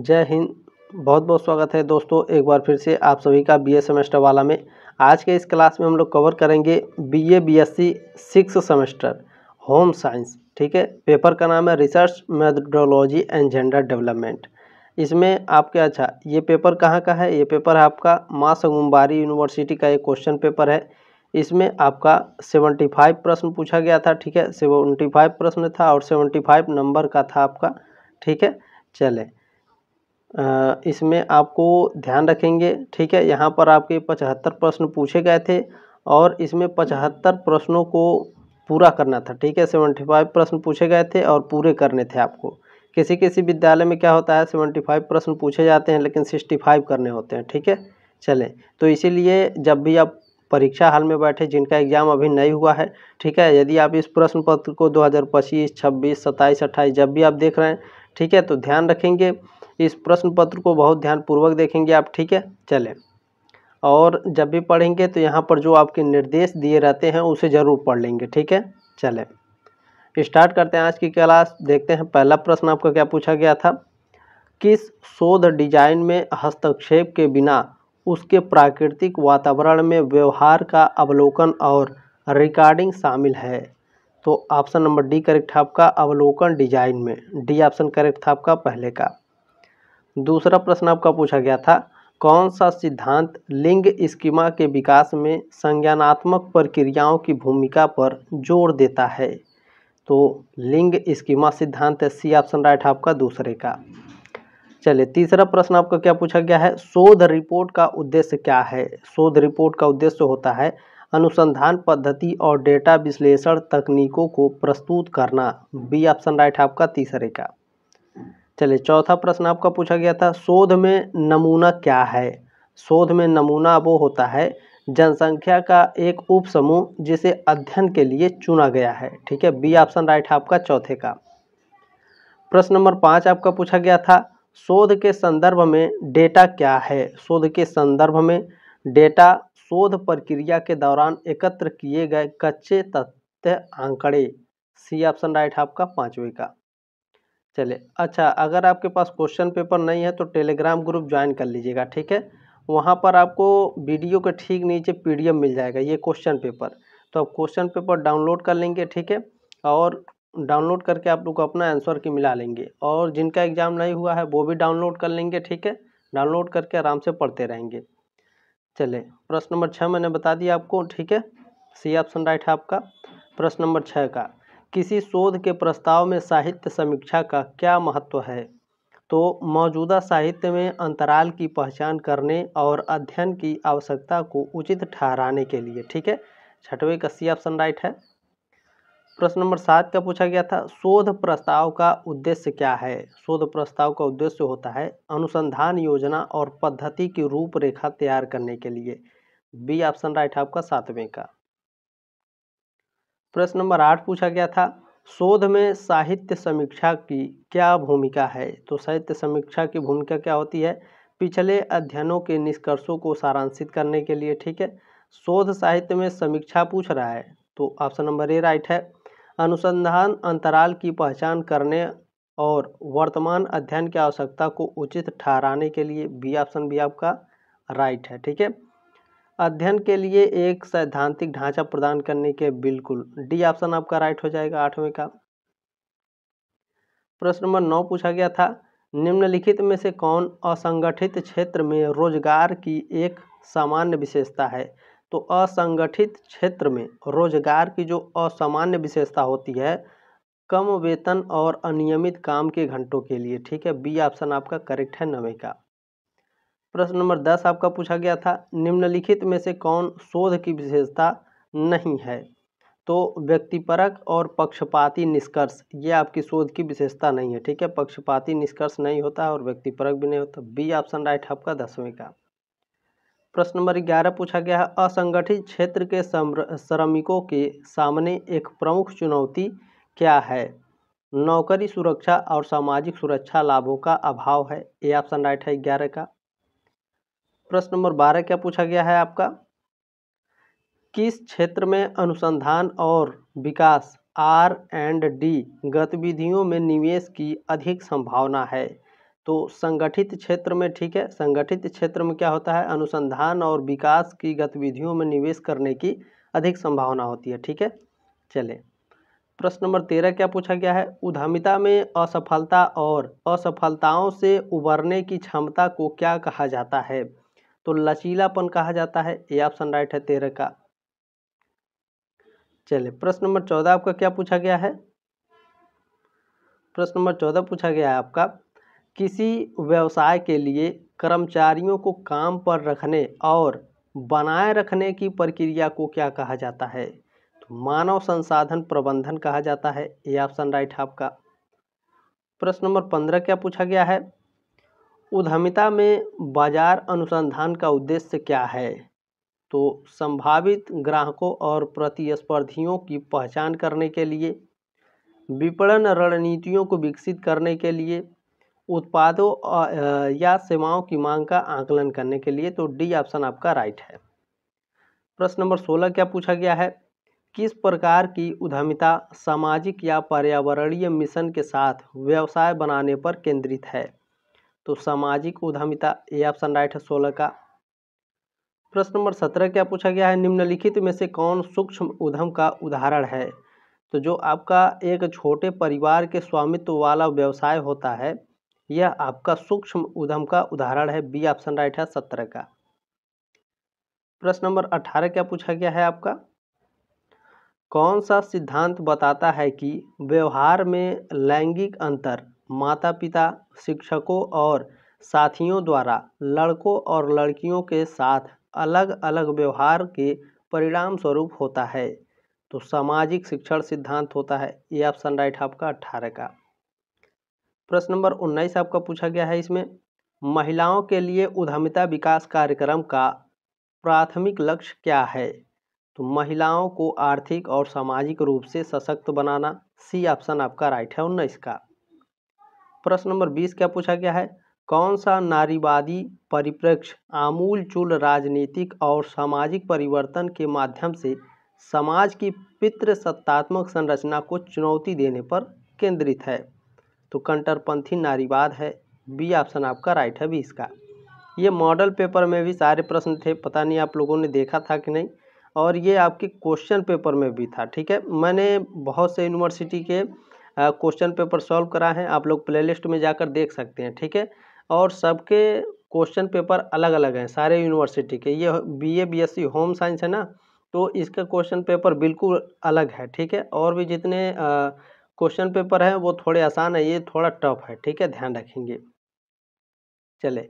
जय हिंद बहुत बहुत स्वागत है दोस्तों एक बार फिर से आप सभी का बीए सेमेस्टर वाला में आज के इस क्लास में हम लोग कवर करेंगे BA BSc six semester home science ठीक है पेपर का नाम है research methodology and gender development इसमें आपके अच्छा ये पेपर कहाँ का है ये पेपर है आपका माँ संगुम्बारी यूनिवर्सिटी का एक क्वेश्चन पेपर है इसमें आपका सेवेंटी फाइव प्रश्न पूछा गया था ठीक है सेवेंटी फाइव प्रश्न था और सेवेंटी फाइव नंबर का था आपका ठीक है चले इसमें आपको ध्यान रखेंगे ठीक है यहाँ पर आपके पचहत्तर प्रश्न पूछे गए थे और इसमें पचहत्तर प्रश्नों को पूरा करना था ठीक है सेवेंटी फाइव प्रश्न पूछे गए थे और पूरे करने थे आपको किसी किसी विद्यालय में क्या होता है सेवेंटी फाइव प्रश्न पूछे जाते हैं लेकिन सिक्सटी फाइव करने होते हैं ठीक है चलें तो इसीलिए जब भी आप परीक्षा हाल में बैठे जिनका एग्ज़ाम अभी नहीं हुआ है ठीक है यदि आप इस प्रश्न पत्र को पच्चीस छब्बीस 27, अट्ठाईस जब भी आप देख रहे हैं ठीक है तो ध्यान रखेंगे इस प्रश्न पत्र को बहुत ध्यानपूर्वक देखेंगे आप ठीक है चलें और जब भी पढ़ेंगे तो यहाँ पर जो आपके निर्देश दिए रहते हैं उसे ज़रूर पढ़ लेंगे ठीक है चलें स्टार्ट करते हैं आज की क्लास देखते हैं पहला प्रश्न आपका क्या पूछा गया था किस शोध डिजाइन में हस्तक्षेप के बिना उसके प्राकृतिक वातावरण में व्यवहार का अवलोकन और रिकॉर्डिंग शामिल है तो ऑप्शन नंबर डी करेक्ट था आपका अवलोकन डिजाइन में डी ऑप्शन करेक्ट था आपका पहले का दूसरा प्रश्न आपका पूछा गया था कौन सा सिद्धांत लिंग स्कीमा के विकास में संज्ञानात्मक प्रक्रियाओं की भूमिका पर जोर देता है तो लिंग स्कीमा सिद्धांत है सी ऑप्शन राइट आपका दूसरे का चलिए तीसरा प्रश्न आपका क्या पूछा गया है शोध रिपोर्ट का उद्देश्य क्या है शोध रिपोर्ट का उद्देश्य होता है अनुसंधान पद्धति और डेटा विश्लेषण तकनीकों को प्रस्तुत करना बी ऑप्शन राइट आपका तीसरे का चलिए चौथा प्रश्न आपका पूछा गया था शोध में नमूना क्या है शोध में नमूना वो होता है जनसंख्या का एक उपसमूह जिसे अध्ययन के लिए चुना गया है ठीक है बी ऑप्शन राइट है आपका चौथे का प्रश्न नंबर पाँच आपका पूछा गया था शोध के संदर्भ में डेटा क्या है शोध के संदर्भ में डेटा शोध प्रक्रिया के दौरान एकत्र किए गए कच्चे तथ्य आंकड़े सी ऑप्शन राइट है आपका पाँचवें का चले अच्छा अगर आपके पास क्वेश्चन पेपर नहीं है तो टेलीग्राम ग्रुप ज्वाइन कर लीजिएगा ठीक है वहाँ पर आपको वीडियो के ठीक नीचे पी मिल जाएगा ये क्वेश्चन पेपर तो आप क्वेश्चन पेपर डाउनलोड कर लेंगे ठीक है और डाउनलोड करके आप लोग अपना आंसर की मिला लेंगे और जिनका एग्ज़ाम नहीं हुआ है वो भी डाउनलोड कर लेंगे ठीक है डाउनलोड करके आराम से पढ़ते रहेंगे चले प्रश्न नंबर छः मैंने बता दिया आपको ठीक है सी ऑप्शन राइट है आपका प्रश्न नंबर छः का किसी शोध के प्रस्ताव में साहित्य समीक्षा का क्या महत्व है तो मौजूदा साहित्य में अंतराल की पहचान करने और अध्ययन की आवश्यकता को उचित ठहराने के लिए ठीक है छठवें का सी ऑप्शन राइट है प्रश्न नंबर सात का पूछा गया था शोध प्रस्ताव का उद्देश्य क्या है शोध प्रस्ताव का उद्देश्य होता है अनुसंधान योजना और पद्धति की रूपरेखा तैयार करने के लिए बी ऑप्शन राइट आपका सातवें का प्रश्न नंबर आठ पूछा गया था शोध में साहित्य समीक्षा की क्या भूमिका है तो साहित्य समीक्षा की भूमिका क्या होती है पिछले अध्ययनों के निष्कर्षों को सारांशित करने के लिए ठीक है शोध साहित्य में समीक्षा पूछ रहा है तो ऑप्शन नंबर ए राइट है अनुसंधान अंतराल की पहचान करने और वर्तमान अध्ययन की आवश्यकता को उचित ठहराने के लिए बी ऑप्शन भी आपका राइट है ठीक है अध्ययन के लिए एक सैद्धांतिक ढांचा प्रदान करने के बिल्कुल डी ऑप्शन आपका राइट हो जाएगा आठवें का प्रश्न नंबर नौ पूछा गया था निम्नलिखित में से कौन असंगठित क्षेत्र में रोजगार की एक सामान्य विशेषता है तो असंगठित क्षेत्र में रोजगार की जो असामान्य विशेषता होती है कम वेतन और अनियमित काम के घंटों के लिए ठीक है बी ऑप्शन आपका करेक्ट है नवे का प्रश्न नंबर दस आपका पूछा गया था निम्नलिखित में से कौन शोध की विशेषता नहीं है तो व्यक्तिपरक और पक्षपाती निष्कर्ष ये आपकी शोध की विशेषता नहीं है ठीक है पक्षपाती निष्कर्ष नहीं होता और व्यक्तिपरक भी नहीं होता बी ऑप्शन राइट आपका दसवें का प्रश्न नंबर ग्यारह पूछा गया है असंगठित क्षेत्र के श्रमिकों के सामने एक प्रमुख चुनौती क्या है नौकरी सुरक्षा और सामाजिक सुरक्षा लाभों का अभाव है ये ऑप्शन राइट है ग्यारह का प्रश्न नंबर बारह क्या पूछा गया है आपका किस क्षेत्र में अनुसंधान और विकास आर एंड डी गतिविधियों में निवेश की अधिक संभावना है तो संगठित क्षेत्र में ठीक है संगठित क्षेत्र में क्या होता है अनुसंधान और विकास की गतिविधियों में निवेश करने की अधिक संभावना होती है ठीक है चले प्रश्न नंबर तेरह क्या पूछा गया है उद्यमिता में असफलता और असफलताओं से उबरने की क्षमता को क्या कहा जाता है तो लचीलापन कहा जाता है ये ऑप्शन राइट है तेरह का चलिए प्रश्न नंबर चौदह आपका क्या पूछा गया है प्रश्न नंबर चौदह पूछा गया है आपका किसी व्यवसाय के लिए कर्मचारियों को काम पर रखने और बनाए रखने की प्रक्रिया को क्या कहा जाता है तो मानव संसाधन प्रबंधन कहा जाता है ये ऑप्शन राइट है आपका प्रश्न नंबर पंद्रह क्या पूछा गया है उद्यमिता में बाजार अनुसंधान का उद्देश्य क्या है तो संभावित ग्राहकों और प्रतिस्पर्धियों की पहचान करने के लिए विपणन रणनीतियों को विकसित करने के लिए उत्पादों या सेवाओं की मांग का आकलन करने के लिए तो डी ऑप्शन आपका राइट है प्रश्न नंबर सोलह क्या पूछा गया है किस प्रकार की उद्यमिता सामाजिक या पर्यावरणीय मिशन के साथ व्यवसाय बनाने पर केंद्रित है तो सामाजिक उद्यमिता ये ऑप्शन राइट है सोलह का प्रश्न नंबर सत्रह क्या पूछा गया है निम्नलिखित में से कौन सूक्ष्म उद्यम का उदाहरण है तो जो आपका एक छोटे परिवार के स्वामित्व वाला व्यवसाय होता है यह आपका सूक्ष्म उद्यम का उदाहरण है बी ऑप्शन राइट है सत्रह का प्रश्न नंबर अठारह क्या पूछा गया है आपका कौन सा सिद्धांत बताता है कि व्यवहार में लैंगिक अंतर माता पिता शिक्षकों और साथियों द्वारा लड़कों और लड़कियों के साथ अलग अलग व्यवहार के परिणाम स्वरूप होता है तो सामाजिक शिक्षण सिद्धांत होता है ये ऑप्शन राइट आपका अट्ठारह का प्रश्न नंबर उन्नीस आपका पूछा गया है इसमें महिलाओं के लिए उद्यमिता विकास कार्यक्रम का प्राथमिक लक्ष्य क्या है तो महिलाओं को आर्थिक और सामाजिक रूप से सशक्त बनाना सी ऑप्शन आपका राइट है उन्नीस का प्रश्न नंबर बीस क्या पूछा गया है कौन सा नारीवादी परिप्रेक्ष्य आमूलचूल राजनीतिक और सामाजिक परिवर्तन के माध्यम से समाज की पितृसत्तात्मक संरचना को चुनौती देने पर केंद्रित है तो कंटरपंथी नारीवाद है बी ऑप्शन आपका राइट है बीस का ये मॉडल पेपर में भी सारे प्रश्न थे पता नहीं आप लोगों ने देखा था कि नहीं और ये आपके क्वेश्चन पेपर में भी था ठीक है मैंने बहुत से यूनिवर्सिटी के क्वेश्चन पेपर सॉल्व करा है आप लोग प्लेलिस्ट में जाकर देख सकते हैं ठीक है और सबके क्वेश्चन पेपर अलग अलग हैं सारे यूनिवर्सिटी के ये बीए बीएससी होम साइंस है ना तो इसका क्वेश्चन पेपर बिल्कुल अलग है ठीक है और भी जितने क्वेश्चन पेपर हैं वो थोड़े आसान है ये थोड़ा टफ है ठीक है ध्यान रखेंगे चले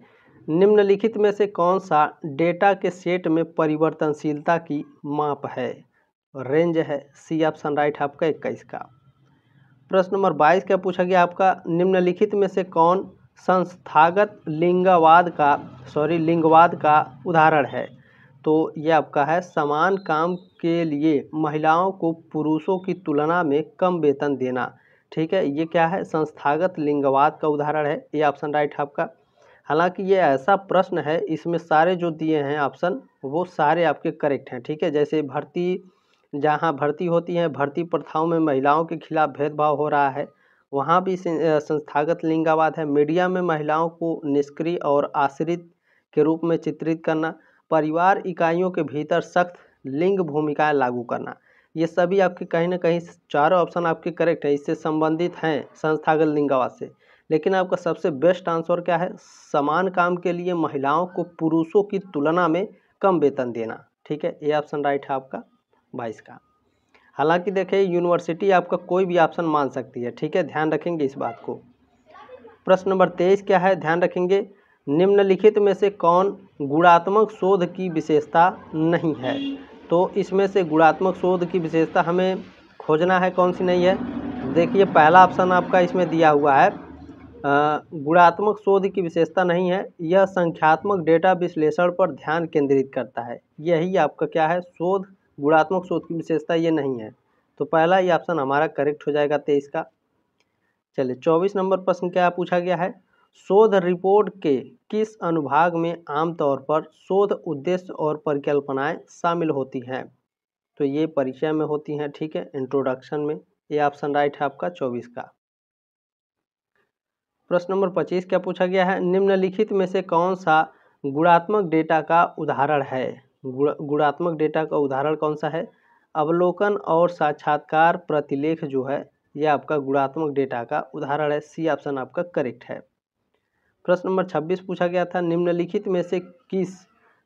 निम्नलिखित में से कौन सा डेटा के सेट में परिवर्तनशीलता की माप है रेंज है सी ऑप्शन राइट आपका इक्कीस का प्रश्न नंबर बाईस क्या पूछा गया आपका निम्नलिखित में से कौन संस्थागत लिंगवाद का सॉरी लिंगवाद का उदाहरण है तो ये आपका है समान काम के लिए महिलाओं को पुरुषों की तुलना में कम वेतन देना ठीक है ये क्या है संस्थागत लिंगवाद का उदाहरण है ये ऑप्शन राइट है आपका हालांकि ये ऐसा प्रश्न है इसमें सारे जो दिए हैं ऑप्शन वो सारे आपके करेक्ट हैं ठीक है जैसे भर्ती जहाँ भर्ती होती है भर्ती प्रथाओं में महिलाओं के खिलाफ भेदभाव हो रहा है वहाँ भी संस्थागत लिंगावाद है मीडिया में महिलाओं को निष्क्रिय और आश्रित के रूप में चित्रित करना परिवार इकाइयों के भीतर सख्त लिंग भूमिकाएं लागू करना ये सभी आपके कहीं ना कहीं चारों ऑप्शन आपके करेक्ट हैं इससे संबंधित हैं संस्थागत लिंगावाद से लेकिन आपका सबसे बेस्ट आंसर क्या है समान काम के लिए महिलाओं को पुरुषों की तुलना में कम वेतन देना ठीक है ये ऑप्शन राइट है आपका बाईस का हालांकि देखिए यूनिवर्सिटी आपका कोई भी ऑप्शन मान सकती है ठीक है ध्यान रखेंगे इस बात को प्रश्न नंबर तेईस क्या है ध्यान रखेंगे निम्नलिखित में से कौन गुणात्मक शोध की विशेषता नहीं है तो इसमें से गुणात्मक शोध की विशेषता हमें खोजना है कौन सी नहीं है देखिए पहला ऑप्शन आपका इसमें दिया हुआ है गुणात्मक शोध की विशेषता नहीं है यह संख्यात्मक डेटा विश्लेषण पर ध्यान केंद्रित करता है यही आपका क्या है शोध गुणात्मक शोध की विशेषता ये नहीं है तो पहला ये ऑप्शन हमारा करेक्ट हो जाएगा तेईस का चलिए चौबीस नंबर प्रश्न क्या पूछा गया है शोध रिपोर्ट के किस अनुभाग में आमतौर पर शोध उद्देश्य और परिकल्पनाएं शामिल होती हैं तो ये परिचय में होती हैं ठीक है इंट्रोडक्शन में ये ऑप्शन राइट है आपका चौबीस का प्रश्न नंबर पच्चीस क्या पूछा गया है निम्नलिखित में से कौन सा गुणात्मक डेटा का उदाहरण है गुण गुणात्मक डेटा का उदाहरण कौन सा है अवलोकन और साक्षात्कार प्रतिलेख जो है यह आपका गुणात्मक डेटा का उदाहरण है सी ऑप्शन आपका करेक्ट है प्रश्न नंबर छब्बीस पूछा गया था निम्नलिखित में से किस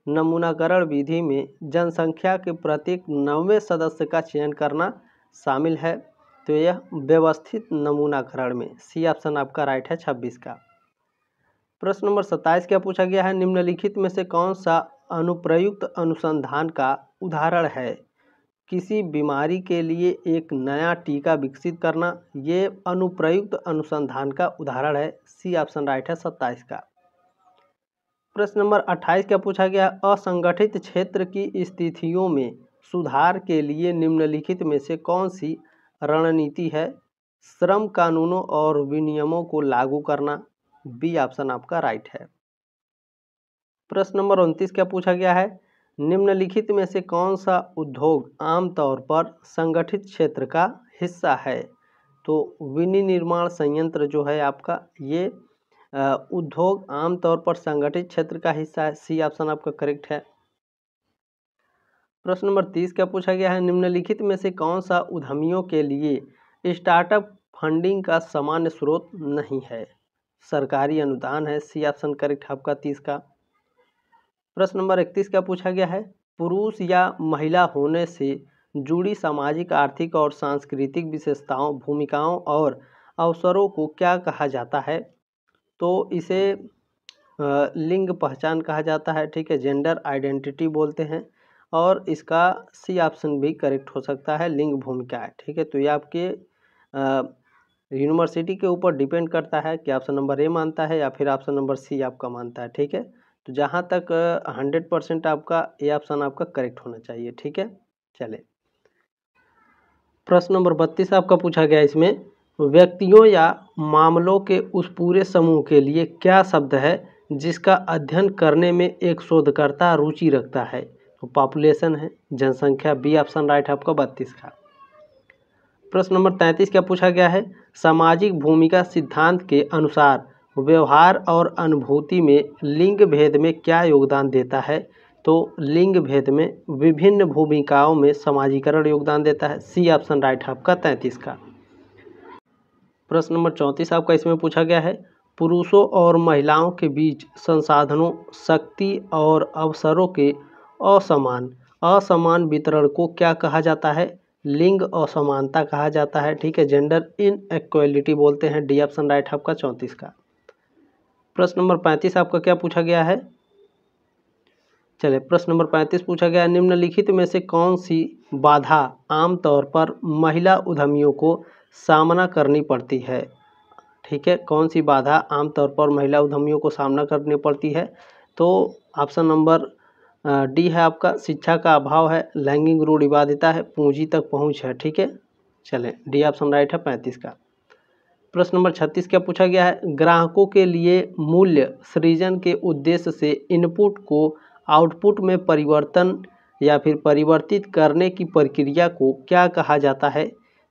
नमूनाकरण विधि में जनसंख्या के प्रत्येक नवे सदस्य का चयन करना शामिल है तो यह व्यवस्थित नमूनाकरण में सी ऑप्शन आपका राइट है छब्बीस का प्रश्न नंबर सत्ताईस क्या पूछा गया है निम्नलिखित में से कौन सा अनुप्रयुक्त अनुसंधान का उदाहरण है किसी बीमारी के लिए एक नया टीका विकसित करना ये अनुप्रयुक्त अनुसंधान का उदाहरण है सी ऑप्शन राइट है सत्ताईस का प्रश्न नंबर अट्ठाईस का पूछा गया असंगठित क्षेत्र की स्थितियों में सुधार के लिए निम्नलिखित में से कौन सी रणनीति है श्रम कानूनों और विनियमों को लागू करना बी ऑप्शन आपका राइट है प्रश्न नंबर उनतीस क्या पूछा गया है निम्नलिखित में से कौन सा उद्योग आमतौर पर संगठित क्षेत्र का हिस्सा है तो विनिर्माण संयंत्र जो है आपका ये उद्योग आमतौर पर संगठित क्षेत्र का हिस्सा है सी ऑप्शन आपका करेक्ट है प्रश्न नंबर तीस क्या पूछा गया है निम्नलिखित में से कौन सा उद्यमियों के लिए स्टार्टअप फंडिंग का सामान्य स्रोत नहीं है सरकारी अनुदान है सी ऑप्शन करेक्ट आपका तीस का प्रश्न नंबर इकतीस क्या पूछा गया है पुरुष या महिला होने से जुड़ी सामाजिक आर्थिक और सांस्कृतिक विशेषताओं भूमिकाओं और अवसरों को क्या कहा जाता है तो इसे लिंग पहचान कहा जाता है ठीक है जेंडर आइडेंटिटी बोलते हैं और इसका सी ऑप्शन भी करेक्ट हो सकता है लिंग भूमिका है ठीक है तो ये आपके यूनिवर्सिटी के ऊपर डिपेंड करता है कि ऑप्शन नंबर ए मानता है या फिर ऑप्शन नंबर सी आपका मानता है ठीक है तो जहाँ तक हंड्रेड परसेंट आपका ये ऑप्शन आपका करेक्ट होना चाहिए ठीक है चले प्रश्न नंबर बत्तीस आपका पूछा गया इसमें व्यक्तियों या मामलों के उस पूरे समूह के लिए क्या शब्द है जिसका अध्ययन करने में एक शोधकर्ता रुचि रखता है तो पॉपुलेशन है जनसंख्या बी ऑप्शन राइट आपका बत्तीस का प्रश्न नंबर तैंतीस क्या पूछा गया है सामाजिक भूमिका सिद्धांत के अनुसार व्यवहार और अनुभूति में लिंग भेद में क्या योगदान देता है तो लिंग भेद में विभिन्न भूमिकाओं में समाजीकरण योगदान देता है सी ऑप्शन राइट है आपका तैंतीस का प्रश्न नंबर चौंतीस आपका इसमें पूछा गया है पुरुषों और महिलाओं के बीच संसाधनों शक्ति और अवसरों के असमान असमान वितरण को क्या कहा जाता है लिंग असमानता कहा जाता है ठीक है जेंडर इन बोलते हैं डी ऑप्शन राइट आपका चौंतीस का प्रश्न नंबर पैंतीस आपका क्या पूछा गया है चले प्रश्न नंबर पैंतीस पूछा गया निम्नलिखित में से कौन सी बाधा आमतौर पर महिला उद्यमियों को सामना करनी पड़ती है ठीक है कौन सी बाधा आमतौर पर महिला उद्यमियों को सामना करनी पड़ती है तो ऑप्शन नंबर डी है आपका शिक्षा का अभाव है लैंगिक रूढ़िवादिता है पूंजी तक पहुंच है ठीक है चलें डी ऑप्शन राइट है पैंतीस का प्रश्न नंबर छत्तीस क्या पूछा गया है ग्राहकों के लिए मूल्य सृजन के उद्देश्य से इनपुट को आउटपुट में परिवर्तन या फिर परिवर्तित करने की प्रक्रिया को क्या कहा जाता है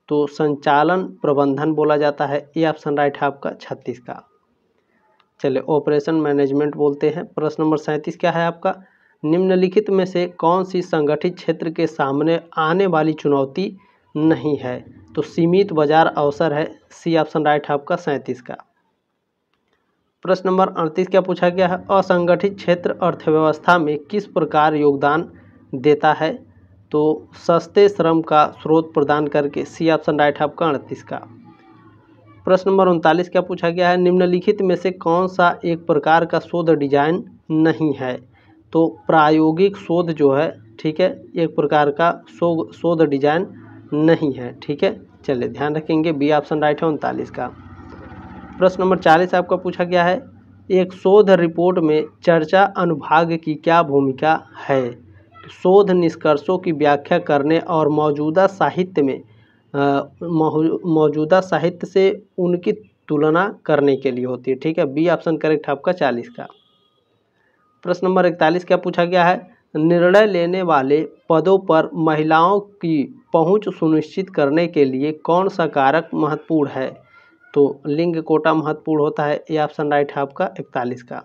तो संचालन प्रबंधन बोला जाता है ये ऑप्शन राइट है आपका छत्तीस का चले ऑपरेशन मैनेजमेंट बोलते हैं प्रश्न नंबर सैंतीस क्या है आपका निम्नलिखित में से कौन सी संगठित क्षेत्र के सामने आने वाली चुनौती नहीं है तो सीमित बाजार अवसर है सी ऑप्शन राइट है आपका सैंतीस का प्रश्न नंबर अड़तीस क्या पूछा गया है असंगठित क्षेत्र अर्थव्यवस्था में किस प्रकार योगदान देता है तो सस्ते श्रम का स्रोत प्रदान करके सी ऑप्शन राइट है आपका अड़तीस का प्रश्न नंबर उनतालीस क्या पूछा गया है निम्नलिखित में से कौन सा एक प्रकार का शोध डिजाइन नहीं है तो प्रायोगिक शोध जो है ठीक है एक प्रकार का शोध डिजाइन नहीं है ठीक है चलिए ध्यान रखेंगे बी ऑप्शन राइट है उनतालीस का प्रश्न नंबर चालीस आपका पूछा गया है एक शोध रिपोर्ट में चर्चा अनुभाग की क्या भूमिका है शोध निष्कर्षों की व्याख्या करने और मौजूदा साहित्य में मौजूदा साहित्य से उनकी तुलना करने के लिए होती है ठीक है बी ऑप्शन करेक्ट आपका चालीस का प्रश्न नंबर इकतालीस क्या पूछा गया है निर्णय लेने वाले पदों पर महिलाओं की पहुँच सुनिश्चित करने के लिए कौन सा कारक महत्वपूर्ण है तो लिंग कोटा महत्वपूर्ण होता है ये ऑप्शन राइट है आपका इकतालीस का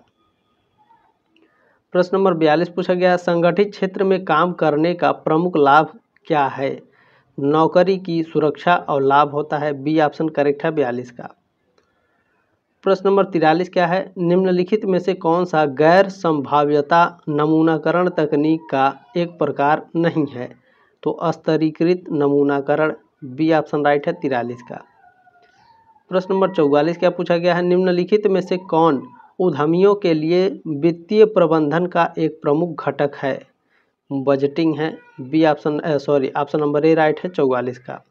प्रश्न नंबर बयालीस पूछा गया संगठित क्षेत्र में काम करने का प्रमुख लाभ क्या है नौकरी की सुरक्षा और लाभ होता है बी ऑप्शन करेक्ट है बयालीस का प्रश्न नंबर तिरालीस क्या है निम्नलिखित में से कौन सा गैर संभाव्यता नमूनाकरण तकनीक का एक प्रकार नहीं है तो स्तरीकृत नमूनाकरण बी ऑप्शन राइट है तिरालीस का प्रश्न नंबर चौवालीस क्या पूछा गया है निम्नलिखित में से कौन उद्यमियों के लिए वित्तीय प्रबंधन का एक प्रमुख घटक है बजटिंग है B option sorry option number A right है चौवालीस का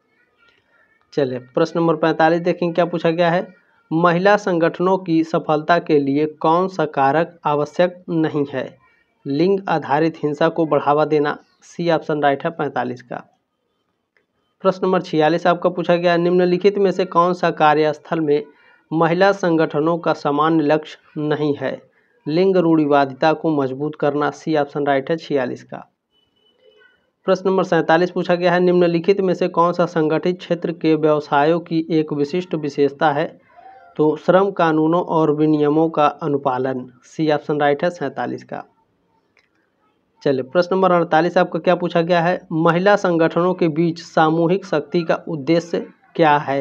चलिए प्रश्न नंबर पैंतालीस देखें क्या पूछा गया है महिला संगठनों की सफलता के लिए कौन सा कारक आवश्यक नहीं है लिंग आधारित हिंसा को बढ़ावा देना सी ऑप्शन राइट है पैंतालीस का प्रश्न नंबर छियालीस आपका पूछा गया निम्नलिखित में से कौन सा कार्यस्थल में महिला संगठनों का सामान्य लक्ष्य नहीं है लिंग रूढ़िवादिता को मजबूत करना सी ऑप्शन राइट है छियालीस का प्रश्न नंबर सैंतालीस पूछा गया है निम्नलिखित में से कौन सा संगठित क्षेत्र के व्यवसायों की एक विशिष्ट विशेषता है तो श्रम कानूनों और विनियमों का अनुपालन सी ऑप्शन राइट है सैंतालीस का चलिए प्रश्न नंबर अड़तालीस आपको क्या पूछा गया है महिला संगठनों के बीच सामूहिक शक्ति का उद्देश्य क्या है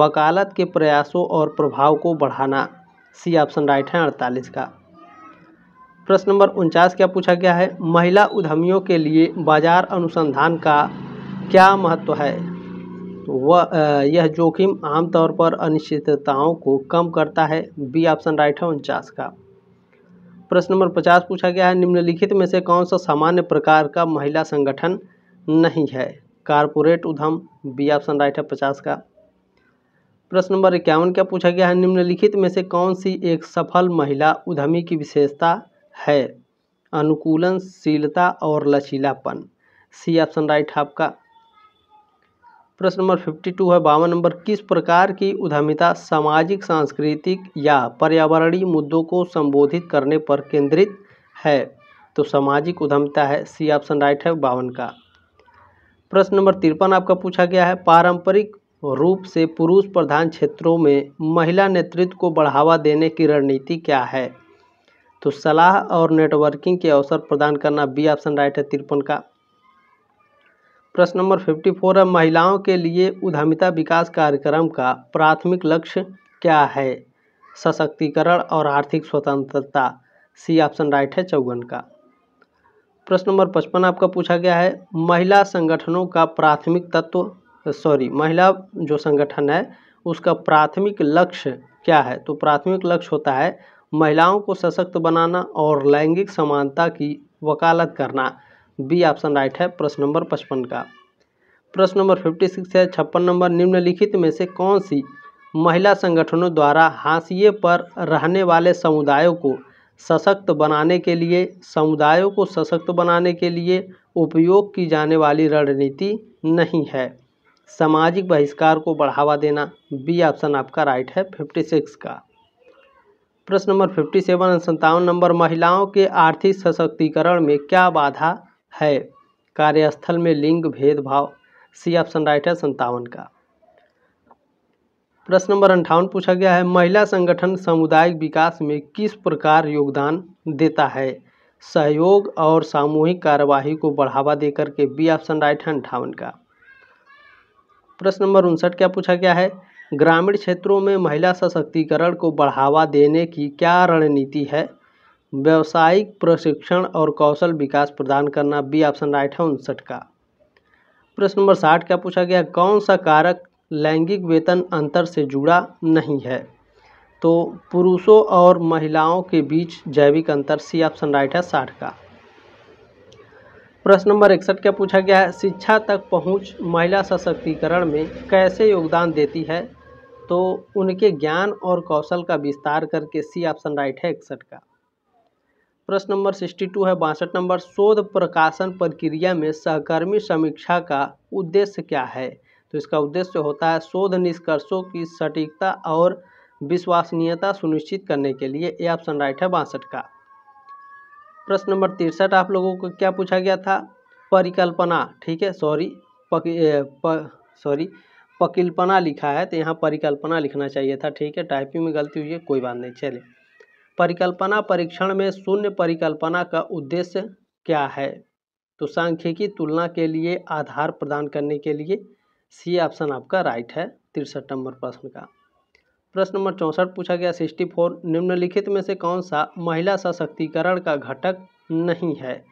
वकालत के प्रयासों और प्रभाव को बढ़ाना सी ऑप्शन राइट है अड़तालीस का प्रश्न नंबर उनचास क्या पूछा गया है महिला उद्यमियों के लिए बाजार अनुसंधान का क्या महत्व है वह यह जोखिम आमतौर पर अनिश्चितताओं को कम करता है बी ऑप्शन राइट है उनचास का प्रश्न नंबर पचास पूछा गया है निम्नलिखित में से कौन सा सामान्य प्रकार का महिला संगठन नहीं है कारपोरेट उधम बी ऑप्शन राइट है पचास का प्रश्न नंबर इक्यावन क्या पूछा गया है निम्नलिखित में से कौन सी एक सफल महिला उद्यमी की विशेषता है अनुकूलनशीलता और लचीलापन सी ऑप्शन राइट है आपका प्रश्न नंबर फिफ्टी टू है बावन नंबर किस प्रकार की उद्यमिता सामाजिक सांस्कृतिक या पर्यावरणीय मुद्दों को संबोधित करने पर केंद्रित है तो सामाजिक उद्यमिता है सी ऑप्शन राइट है बावन का प्रश्न नंबर तिरपन आपका पूछा गया है पारंपरिक रूप से पुरुष प्रधान क्षेत्रों में महिला नेतृत्व को बढ़ावा देने की रणनीति क्या है तो सलाह और नेटवर्किंग के अवसर प्रदान करना बी ऑप्शन राइट है तिरपन का प्रश्न नंबर फिफ्टी फोर है महिलाओं के लिए उद्यमिता विकास कार्यक्रम का प्राथमिक लक्ष्य क्या है सशक्तिकरण और आर्थिक स्वतंत्रता सी ऑप्शन राइट है चौवन का प्रश्न नंबर पचपन आपका पूछा गया है महिला संगठनों का प्राथमिक तत्व सॉरी महिला जो संगठन है उसका प्राथमिक लक्ष्य क्या है तो प्राथमिक लक्ष्य होता है महिलाओं को सशक्त बनाना और लैंगिक समानता की वकालत करना बी ऑप्शन राइट है प्रश्न नंबर पचपन का प्रश्न नंबर फिफ्टी सिक्स है छप्पन नंबर निम्नलिखित में से कौन सी महिला संगठनों द्वारा हाशिए पर रहने वाले समुदायों को सशक्त बनाने के लिए समुदायों को सशक्त बनाने के लिए उपयोग की जाने वाली रणनीति नहीं है सामाजिक बहिष्कार को बढ़ावा देना बी ऑप्शन आपका राइट है फिफ्टी सिक्स का प्रश्न नंबर फिफ्टी सेवन संतावन नंबर महिलाओं के आर्थिक सशक्तिकरण में क्या बाधा है कार्यस्थल में लिंग भेदभाव सी ऑप्शन राइट है संतावन का प्रश्न नंबर अंठावन पूछा गया है महिला संगठन सामुदायिक विकास में किस प्रकार योगदान देता है सहयोग और सामूहिक कार्यवाही को बढ़ावा देकर के बी ऑप्शन राइट है अंठावन का प्रश्न नंबर उनसठ क्या पूछा गया है ग्रामीण क्षेत्रों में महिला सशक्तिकरण को बढ़ावा देने की क्या रणनीति है व्यावसायिक प्रशिक्षण और कौशल विकास प्रदान करना बी ऑप्शन राइट है उनसठ का प्रश्न नंबर साठ क्या पूछा गया कौन सा कारक लैंगिक वेतन अंतर से जुड़ा नहीं है तो पुरुषों और महिलाओं के बीच जैविक अंतर सी ऑप्शन राइट है साठ का प्रश्न नंबर इकसठ क्या पूछा गया है शिक्षा तक पहुंच महिला सशक्तिकरण में कैसे योगदान देती है तो उनके ज्ञान और कौशल का विस्तार करके सी ऑप्शन राइट है इकसठ का प्रश्न नंबर सिक्सटी टू है बासठ नंबर शोध प्रकाशन प्रक्रिया में सहकर्मी समीक्षा का उद्देश्य क्या है तो इसका उद्देश्य होता है शोध निष्कर्षों की सटीकता और विश्वसनीयता सुनिश्चित करने के लिए ये ऑप्शन राइट है बासठ का प्रश्न नंबर तिरसठ आप लोगों को क्या पूछा गया था परिकल्पना ठीक है सॉरी पक सॉरी पकिल्पना लिखा है तो यहाँ परिकल्पना लिखना चाहिए था ठीक है टाइपिंग में गलती हुई है कोई बात नहीं चले परिकल्पना परीक्षण में शून्य परिकल्पना का उद्देश्य क्या है तो सांख्यिकी तुलना के लिए आधार प्रदान करने के लिए सी ऑप्शन आपका राइट है तिरसठ नंबर प्रश्न का प्रश्न नंबर चौंसठ पूछा गया सिक्सटी फोर निम्नलिखित में से कौन सा महिला सशक्तिकरण का घटक नहीं है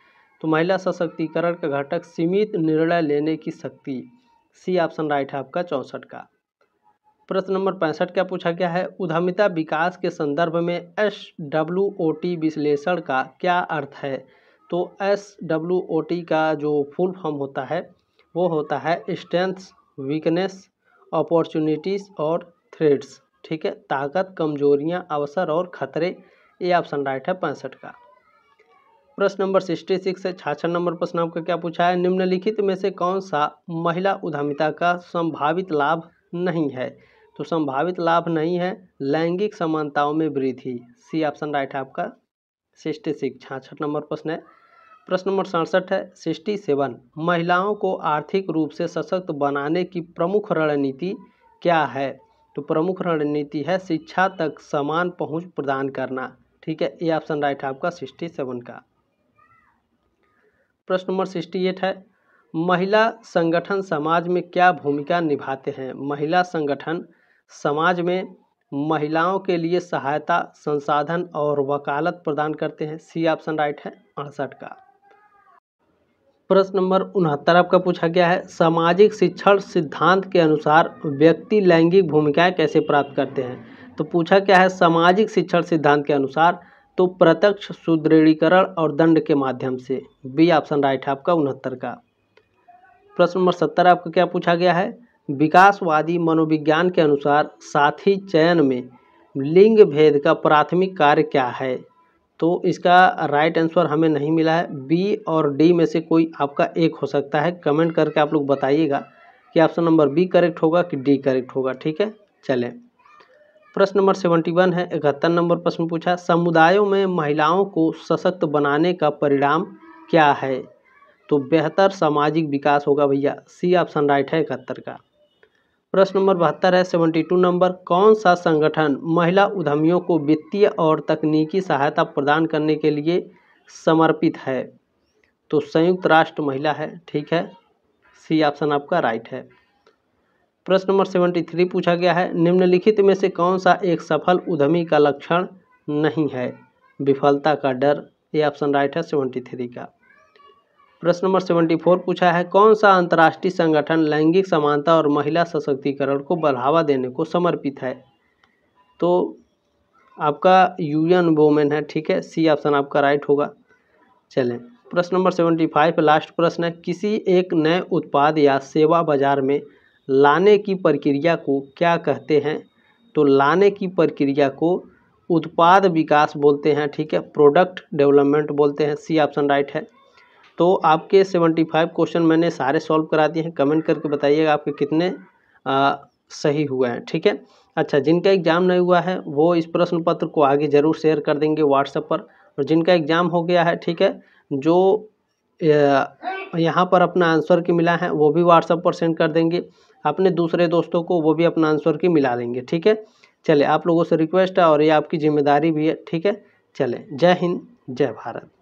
तो महिला सशक्तिकरण का घटक सीमित निर्णय लेने की शक्ति सी ऑप्शन राइट है आपका चौंसठ का प्रश्न नंबर पैंसठ क्या पूछा गया है उद्यमिता विकास के संदर्भ में एस डब्ल्यू ओ टी विश्लेषण का क्या अर्थ है तो एस डब्ल्यू ओ टी का जो फुल फॉर्म होता है वो होता है स्ट्रेंथ्स वीकनेस अपॉर्चुनिटीज़ और थ्रेड्स ठीक है ताकत कमजोरियाँ अवसर और खतरे ये ऑप्शन राइट है पैंसठ का प्रश्न नंबर सिक्सटी सिक्स है छाछठ नंबर प्रश्न आपका क्या पूछा है निम्नलिखित में से कौन सा महिला उद्यमिता का संभावित लाभ नहीं है तो संभावित लाभ नहीं है लैंगिक समानताओं में वृद्धि सी ऑप्शन राइट है आपका सिक्सटी सिक्स छाछठ नंबर प्रश्न है प्रश्न नंबर सड़सठ है सिक्सटी सेवन महिलाओं को आर्थिक रूप से सशक्त बनाने की प्रमुख रणनीति क्या है तो प्रमुख रणनीति है शिक्षा तक समान पहुंच प्रदान करना ठीक है ये ऑप्शन राइट है आपका सिक्सटी सेवन का प्रश्न नंबर सिक्सटी एट है महिला संगठन समाज में क्या भूमिका निभाते हैं महिला संगठन समाज में महिलाओं के लिए सहायता संसाधन और वकालत प्रदान करते हैं सी ऑप्शन राइट है अड़सठ का प्रश्न नंबर उनहत्तर आपका पूछा गया है सामाजिक शिक्षण सिद्धांत के अनुसार व्यक्ति लैंगिक भूमिकाएं कैसे प्राप्त करते हैं तो पूछा क्या है सामाजिक शिक्षण सिद्धांत के अनुसार तो प्रत्यक्ष सुदृढ़ीकरण और दंड के माध्यम से बी ऑप्शन राइट है आपका उनहत्तर का प्रश्न नंबर सत्तर आपका क्या पूछा गया है विकासवादी मनोविज्ञान के अनुसार साथी चयन में लिंग भेद का प्राथमिक कार्य क्या है तो इसका राइट आंसर हमें नहीं मिला है बी और डी में से कोई आपका एक हो सकता है कमेंट करके आप लोग बताइएगा कि ऑप्शन नंबर बी करेक्ट होगा कि डी करेक्ट होगा ठीक है चलें प्रश्न नंबर सेवेंटी वन है इकहत्तर नंबर प्रश्न पूछा समुदायों में महिलाओं को सशक्त बनाने का परिणाम क्या है तो बेहतर सामाजिक विकास होगा भैया सी ऑप्शन राइट है इकहत्तर का प्रश्न नंबर बहत्तर है सेवेंटी टू नंबर कौन सा संगठन महिला उद्यमियों को वित्तीय और तकनीकी सहायता प्रदान करने के लिए समर्पित है तो संयुक्त राष्ट्र महिला है ठीक है सी ऑप्शन आपका राइट है प्रश्न नंबर सेवेंटी थ्री पूछा गया है निम्नलिखित में से कौन सा एक सफल उद्यमी का लक्षण नहीं है विफलता का डर ये ऑप्शन राइट है सेवेंटी थ्री का प्रश्न नंबर सेवेंटी फोर पूछा है कौन सा अंतर्राष्ट्रीय संगठन लैंगिक समानता और महिला सशक्तिकरण को बढ़ावा देने को समर्पित है तो आपका यूएन वोमेन है ठीक है सी ऑप्शन आपका राइट होगा चलें प्रश्न नंबर सेवेंटी फाइव लास्ट प्रश्न है किसी एक नए उत्पाद या सेवा बाजार में लाने की प्रक्रिया को क्या कहते हैं तो लाने की प्रक्रिया को उत्पाद विकास बोलते हैं ठीक है प्रोडक्ट डेवलपमेंट बोलते हैं सी ऑप्शन राइट है तो आपके सेवेंटी फाइव क्वेश्चन मैंने सारे सॉल्व करा दिए हैं कमेंट करके बताइएगा आपके कितने आ, सही हुए हैं ठीक है अच्छा जिनका एग्ज़ाम नहीं हुआ है वो इस प्रश्न पत्र को आगे ज़रूर शेयर कर देंगे व्हाट्सएप पर और जिनका एग्ज़ाम हो गया है ठीक है जो यहाँ पर अपना आंसर की मिला है वो भी व्हाट्सएप पर सेंड कर देंगे अपने दूसरे दोस्तों को वो भी अपना आंसर की मिला देंगे ठीक है चले आप लोगों से रिक्वेस्ट है और ये आपकी जिम्मेदारी भी है ठीक है चले जय हिंद जय भारत